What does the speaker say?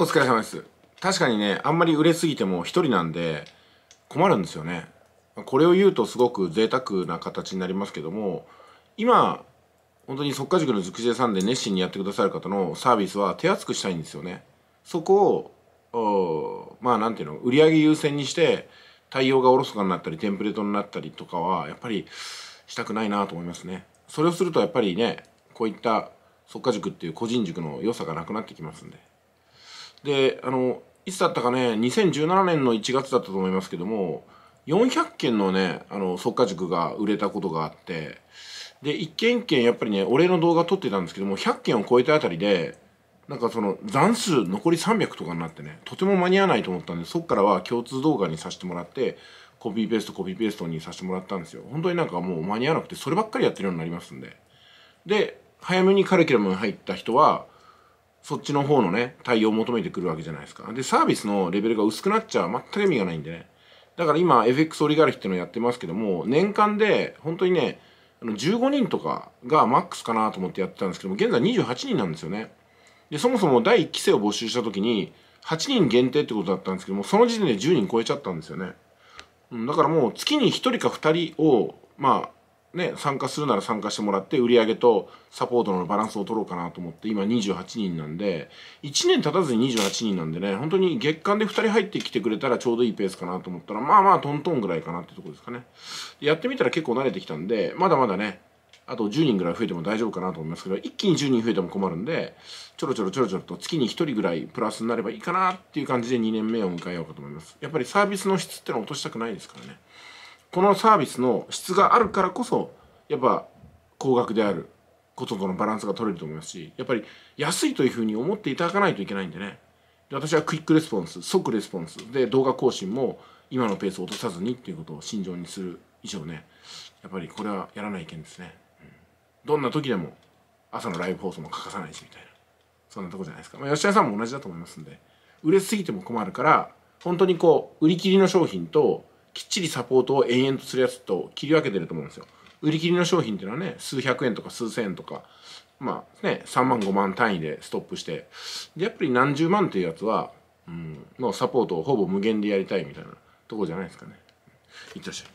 お疲れ様です確かにねあんまり売れすぎても1人なんで困るんですよねこれを言うとすごく贅沢な形になりますけども今本当に即家塾の塾生さんで熱心にやってくださる方のサービスは手厚くしたいんですよねそこをまあ何ていうの売り上げ優先にして対応がおろそかになったりテンプレートになったりとかはやっぱりしたくないなと思いますねそれをするとやっぱりねこういった即家塾っていう個人塾の良さがなくなってきますんでであのいつだったかね2017年の1月だったと思いますけども400件のねあの速稼塾が売れたことがあってで一件一件やっぱりねお礼の動画撮ってたんですけども100件を超えたあたりでなんかその残数残り300とかになってねとても間に合わないと思ったんでそっからは共通動画にさせてもらってコピーペーストコピーペーストにさせてもらったんですよ本当になんかもう間に合わなくてそればっかりやってるようになりますんでで早めにカリキュラムに入った人はそっちの方のね、対応を求めてくるわけじゃないですか。で、サービスのレベルが薄くなっちゃ全く意味がないんでね。だから今、FX オリガルヒっていうのをやってますけども、年間で、本当にね、15人とかがマックスかなと思ってやってたんですけども、現在28人なんですよね。で、そもそも第1期生を募集した時に、8人限定ってことだったんですけども、その時点で10人超えちゃったんですよね。うん、だからもう月に1人か2人を、まあ、ね、参加するなら参加してもらって売り上げとサポートのバランスを取ろうかなと思って今28人なんで1年経たずに28人なんでね本当に月間で2人入ってきてくれたらちょうどいいペースかなと思ったらまあまあトントンぐらいかなってとこですかねやってみたら結構慣れてきたんでまだまだねあと10人ぐらい増えても大丈夫かなと思いますけど一気に10人増えても困るんでちょろちょろちょろちょろと月に1人ぐらいプラスになればいいかなっていう感じで2年目を迎えようかと思いますやっぱりサービスの質ってのは落としたくないですからねこのサービスの質があるからこそやっぱ高額であることとのバランスが取れると思いますしやっぱり安いというふうに思っていただかないといけないんでね私はクイックレスポンス即レスポンスで動画更新も今のペースを落とさずにっていうことを慎重にする以上ねやっぱりこれはやらない意見ですね、うん、どんな時でも朝のライブ放送も欠かさないしみたいなそんなとこじゃないですか、まあ、吉田さんも同じだと思いますんで売れすぎても困るから本当にこう売り切りの商品ときっちりサポートを延々とするやつと切り分けてると思うんですよ売り切りの商品っていうのはね数百円とか数千円とかまあね3万5万単位でストップしてでやっぱり何十万っていうやつは、うん、のサポートをほぼ無限でやりたいみたいなとこじゃないですかねいってらっしゃい